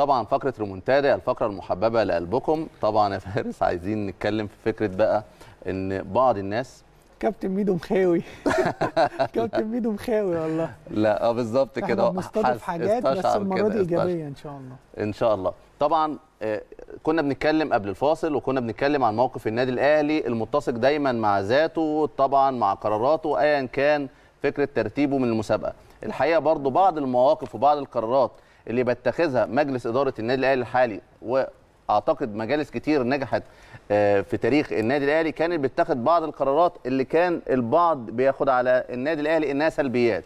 طبعا فقره ريمونتادا الفقره المحببه لقلبكم طبعا يا فارس عايزين نتكلم في فكره بقى ان بعض الناس كابتن ميدو مخاوي كابتن ميدو مخاوي والله لا اه بالظبط كده بنستضيف حاجات بس المره دي ايجابيه ان شاء الله ان شاء الله طبعا آه، كنا بنتكلم قبل الفاصل وكنا بنتكلم عن موقف النادي الاهلي المتسق دايما مع ذاته طبعا مع قراراته ايا كان فكره ترتيبه من المسابقه الحقيقه برضو بعض المواقف وبعض القرارات اللي بيتخذها مجلس اداره النادي الاهلي الحالي واعتقد مجالس كتير نجحت آه، في تاريخ النادي الاهلي كانت بتتخذ بعض القرارات اللي كان البعض بياخد على النادي الاهلي انها سلبيات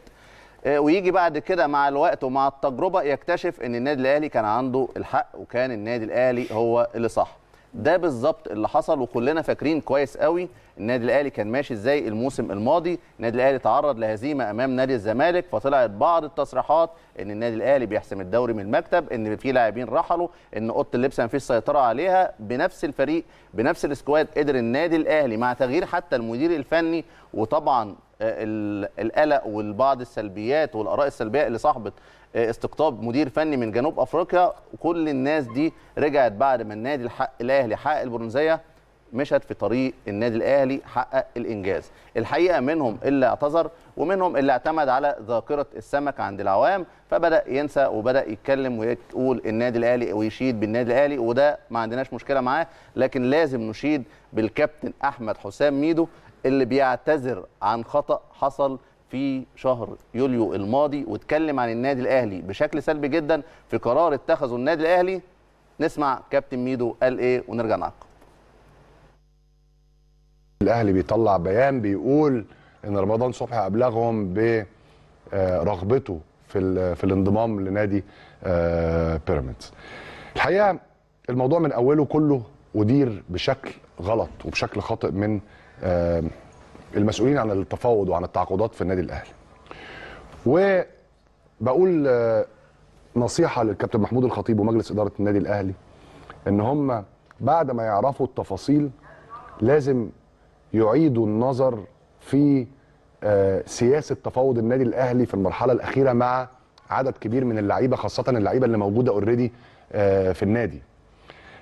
آه، ويجي بعد كده مع الوقت ومع التجربه يكتشف ان النادي الاهلي كان عنده الحق وكان النادي الاهلي هو اللي صح ده بالظبط اللي حصل وكلنا فاكرين كويس قوي النادي الاهلي كان ماشي ازاي الموسم الماضي النادي الاهلي تعرض لهزيمه امام نادي الزمالك فطلعت بعض التصريحات ان النادي الاهلي بيحسم الدوري من المكتب ان في لاعبين رحلوا ان اوضه اللبس ما فيش سيطره عليها بنفس الفريق بنفس السكواد قدر النادي الاهلي مع تغيير حتى المدير الفني وطبعا القلق والبعض السلبيات والاراء السلبيه اللي صاحبت آه، استقطاب مدير فني من جنوب افريقيا كل الناس دي رجعت بعد ما النادي الحق الاهلي حقق البرونزيه مشت في طريق النادي الاهلي حقق الانجاز الحقيقه منهم اللي اعتذر ومنهم اللي اعتمد على ذاكره السمك عند العوام فبدا ينسى وبدا يتكلم ويقول النادي الاهلي ويشيد بالنادي الاهلي وده ما عندناش مشكله معاه لكن لازم نشيد بالكابتن احمد حسام ميدو اللي بيعتذر عن خطأ حصل في شهر يوليو الماضي واتكلم عن النادي الاهلي بشكل سلبي جدا في قرار اتخذه النادي الاهلي نسمع كابتن ميدو قال ايه ونرجع نعقب الاهلي بيطلع بيان بيقول ان رمضان صبحي ابلغهم برغبته آه، في في الانضمام لنادي آه، بيراميدز الحقيقه الموضوع من اوله كله ودير بشكل غلط وبشكل خاطئ من المسؤولين عن التفاوض وعن التعاقدات في النادي الاهلي وبقول نصيحه للكابتن محمود الخطيب ومجلس اداره النادي الاهلي ان هم بعد ما يعرفوا التفاصيل لازم يعيدوا النظر في آه، سياسه تفاوض النادي الاهلي في المرحله الاخيره مع عدد كبير من اللعيبه خاصه اللعيبه اللي موجوده اوريدي آه، في النادي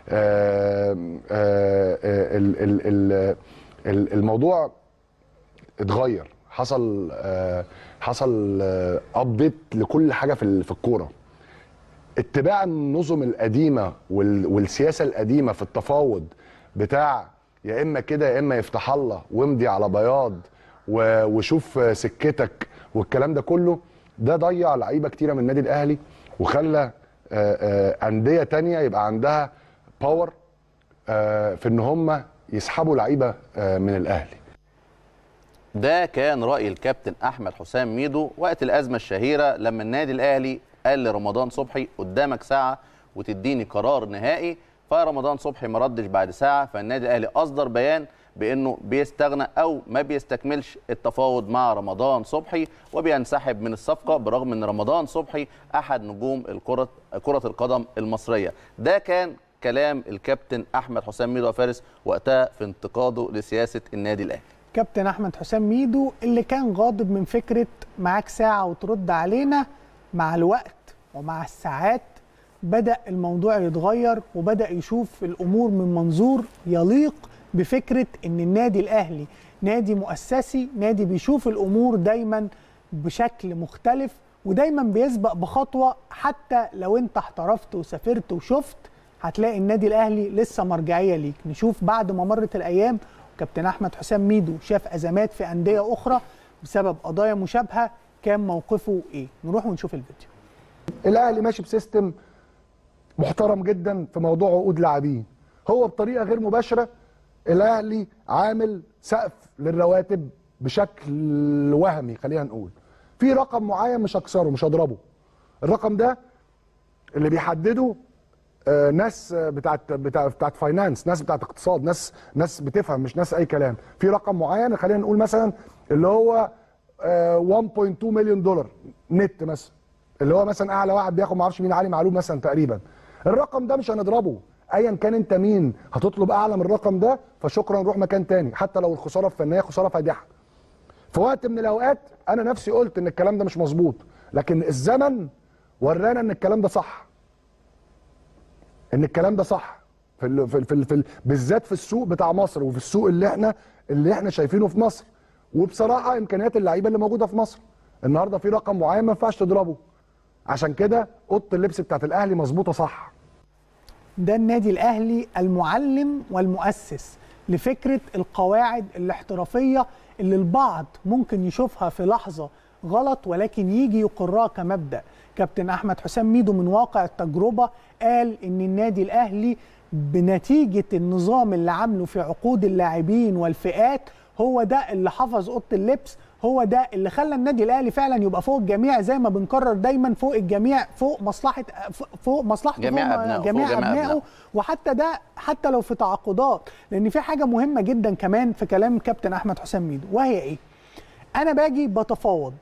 آآ آآ آه، ال ال ال الموضوع اتغير حصل آه، حصل ابديت آه، لكل حاجه في في الكوره اتباع النظم القديمه والسياسه القديمه في التفاوض بتاع يا اما كده يا اما يفتح الله وامضي على بياض وشوف سكتك والكلام ده كله ده ضيع لعيبه كتيره من النادي الاهلي وخلى آه، انديه تانية يبقى عندها باور في ان هم يسحبوا لعيبه آه، من الاهلي ده كان راي الكابتن احمد حسام ميدو وقت الازمه الشهيره لما النادي الاهلي قال لرمضان صبحي قدامك ساعه وتديني قرار نهائي فرمضان صبحي ما ردش بعد ساعه فالنادي الاهلي اصدر بيان بانه بيستغنى او ما بيستكملش التفاوض مع رمضان صبحي وبينسحب من الصفقه برغم ان رمضان صبحي احد نجوم الكره كره القدم المصريه ده كان كلام الكابتن احمد حسام ميدو فارس وقتها في انتقاده لسياسه النادي الاهلي كابتن احمد حسام ميدو اللي كان غاضب من فكره معاك ساعه وترد علينا مع الوقت ومع الساعات بدا الموضوع يتغير وبدا يشوف الامور من منظور يليق بفكره ان النادي الاهلي نادي مؤسسي نادي بيشوف الامور دايما بشكل مختلف ودايما بيسبق بخطوه حتى لو انت احترفت وسافرت وشفت هتلاقي النادي الاهلي لسه مرجعيه ليك نشوف بعد ما مرت الايام كابتن احمد حسام ميدو شاف ازمات في انديه اخرى بسبب قضايا مشابهه كان موقفه ايه نروح ونشوف الفيديو الاهلي ماشي بسيستم محترم جدا في موضوع عقود لاعبين هو بطريقه غير مباشره الاهلي عامل سقف للرواتب بشكل وهمي خلينا نقول في رقم معين مش هكسره مش هضربه الرقم ده اللي بيحدده آه، ناس بتاعت بتاعت فاينانس ناس بتاعت اقتصاد ناس ناس بتفهم مش ناس اي كلام في رقم معين خلينا نقول مثلا اللي هو 1.2 مليون دولار نت مثلا اللي هو مثلا اعلى واحد بياخد ما اعرفش مين علي معلوم مثلا تقريبا الرقم ده مش هنضربه ايا كان انت مين هتطلب اعلى من الرقم ده فشكرا روح مكان تاني حتى لو الخساره الفنيه خساره فادحه في وقت من الاوقات انا نفسي قلت ان الكلام ده مش مظبوط لكن الزمن ورانا ان الكلام ده صح ان الكلام ده صح في الـ في الـ في, في بالذات في السوق بتاع مصر وفي السوق اللي احنا اللي احنا شايفينه في مصر وبصراحه امكانيات اللعيبه اللي موجوده في مصر النهارده في رقم معين ما ينفعش تضربه عشان كده اوضه اللبس بتاعت الاهلي مظبوطه صح ده النادي الاهلي المعلم والمؤسس لفكره القواعد الاحترافيه اللي البعض ممكن يشوفها في لحظه غلط ولكن يجي يقرها كمبدا كابتن احمد حسام ميدو من واقع التجربه قال ان النادي الاهلي بنتيجه النظام اللي عامله في عقود اللاعبين والفئات هو ده اللي حفظ اوضه اللبس هو ده اللي خلى النادي الاهلي فعلا يبقى فوق الجميع زي ما بنكرر دايما فوق الجميع فوق مصلحه فوق مصلحه جميع ابنائه جميع أبنائه وحتى ده حتى لو في تعاقدات لان في حاجه مهمه جدا كمان في كلام كابتن احمد حسام ميدو وهي ايه انا باجي بتفاوض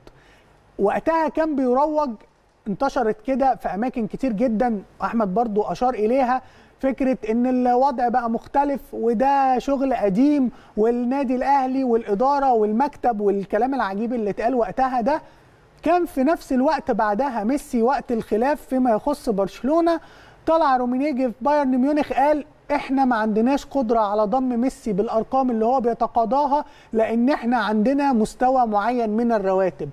وقتها كان بيروج انتشرت كده في اماكن كتير جدا احمد برضو اشار اليها فكره ان الوضع بقى مختلف وده شغل قديم والنادي الاهلي والاداره والمكتب والكلام العجيب اللي اتقال وقتها ده كان في نفس الوقت بعدها ميسي وقت الخلاف فيما يخص برشلونه طلع رومينيجي في بايرن ميونخ قال احنا ما عندناش قدره على ضم ميسي بالارقام اللي هو بيتقاضاها لان احنا عندنا مستوى معين من الرواتب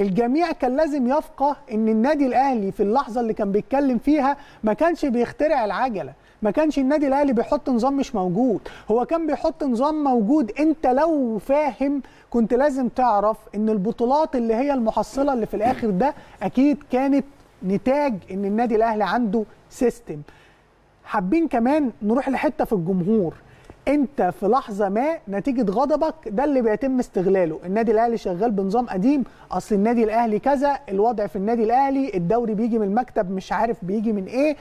الجميع كان لازم يفقه ان النادي الاهلي في اللحظه اللي كان بيتكلم فيها ما كانش بيخترع العجله ما كانش النادي الاهلي بيحط نظام مش موجود هو كان بيحط نظام موجود انت لو فاهم كنت لازم تعرف ان البطولات اللي هي المحصله اللي في الاخر ده اكيد كانت نتاج ان النادي الاهلي عنده سيستم حابين كمان نروح لحته في الجمهور انت في لحظه ما نتيجه غضبك ده اللي بيتم استغلاله النادي الاهلي شغال بنظام قديم اصل النادي الاهلي كذا الوضع في النادي الاهلي الدوري بيجي من المكتب مش عارف بيجي من ايه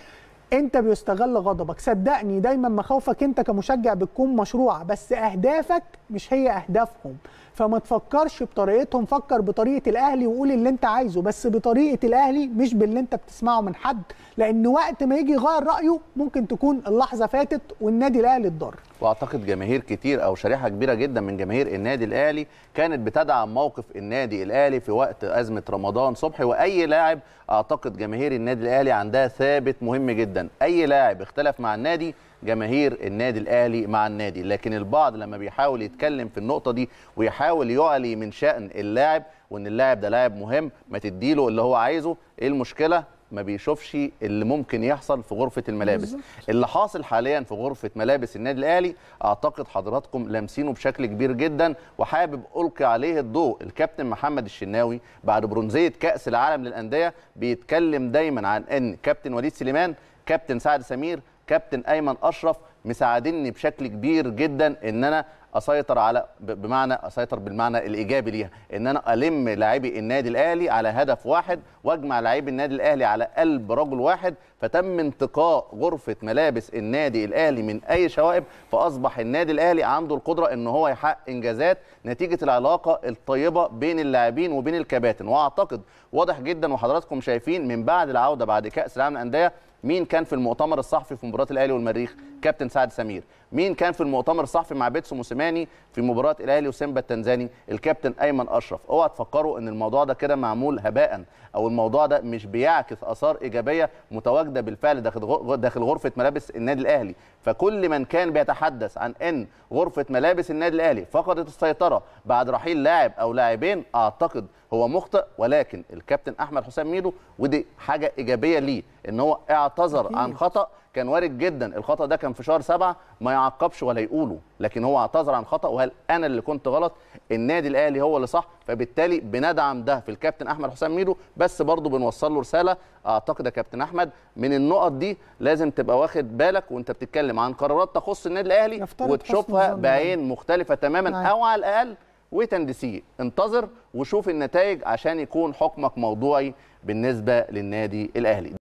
انت بيستغل غضبك صدقني دايما مخاوفك انت كمشجع بتكون مشروعه بس اهدافك مش هي اهدافهم فما تفكرش بطريقتهم فكر بطريقه الاهلي وقول اللي انت عايزه بس بطريقه الاهلي مش باللي انت بتسمعه من حد لان وقت ما يجي يغير رايه ممكن تكون اللحظه فاتت والنادي الاهلي اتضر واعتقد جماهير كتير او شريحه كبيره جدا من جماهير النادي الاهلي كانت بتدعم موقف النادي الاهلي في وقت ازمه رمضان صبحي واي لاعب اعتقد جماهير النادي الاهلي عندها ثابت مهم جدا جدا اي لاعب اختلف مع النادي جماهير النادي الاهلي مع النادي لكن البعض لما بيحاول يتكلم في النقطه دي ويحاول يعلي من شان اللاعب وان اللاعب ده لاعب مهم ما تديله اللي هو عايزه ايه المشكله ما بيشوفش اللي ممكن يحصل في غرفه الملابس بالزبط. اللي حاصل حاليا في غرفه ملابس النادي الاهلي اعتقد حضراتكم لامسينه بشكل كبير جدا وحابب القي عليه الضوء الكابتن محمد الشناوي بعد برونزيه كاس العالم للانديه بيتكلم دايما عن ان كابتن وليد سليمان كابتن سعد سمير كابتن ايمن اشرف مساعديني بشكل كبير جدا ان انا اسيطر على بمعنى اسيطر بالمعنى الايجابي ليها ان انا الم لاعبي النادي الاهلي على هدف واحد واجمع لاعبي النادي الاهلي على قلب رجل واحد فتم انتقاء غرفه ملابس النادي الاهلي من اي شوائب فاصبح النادي الاهلي عنده القدره ان هو يحقق انجازات نتيجه العلاقه الطيبه بين اللاعبين وبين الكباتن واعتقد واضح جدا وحضراتكم شايفين من بعد العوده بعد كاس العالم للانديه مين كان في المؤتمر الصحفي في مباراه الاهلي والمريخ كابتن سعد سمير مين كان في المؤتمر الصحفي مع بيتسو موسيماني في مباراه الاهلي وسيمبا التنزاني الكابتن ايمن اشرف اوعى تفكروا ان الموضوع ده كده معمول هباء او الموضوع ده مش بيعكس اثار ايجابيه متواجده بالفعل داخل داخل غرفه ملابس النادي الاهلي فكل من كان بيتحدث عن ان غرفه ملابس النادي الاهلي فقدت السيطره بعد رحيل لاعب او لاعبين اعتقد هو مخطئ ولكن الكابتن احمد حسام ميدو ودي حاجه ايجابيه ليه ان هو اعتذر عن خطا كان وارد جدا الخطا ده كان في شهر سبعة ما يعقبش ولا يقوله لكن هو اعتذر عن خطا وقال انا اللي كنت غلط النادي الاهلي هو اللي صح فبالتالي بندعم ده في الكابتن احمد حسام ميدو بس برضه بنوصل له رساله اعتقد يا كابتن احمد من النقط دي لازم تبقى واخد بالك وانت بتتكلم عن قرارات تخص النادي الاهلي وتشوفها بعين يعني. مختلفه تماما نعم. او على الاقل وتندسيه انتظر وشوف النتائج عشان يكون حكمك موضوعي بالنسبه للنادي الاهلي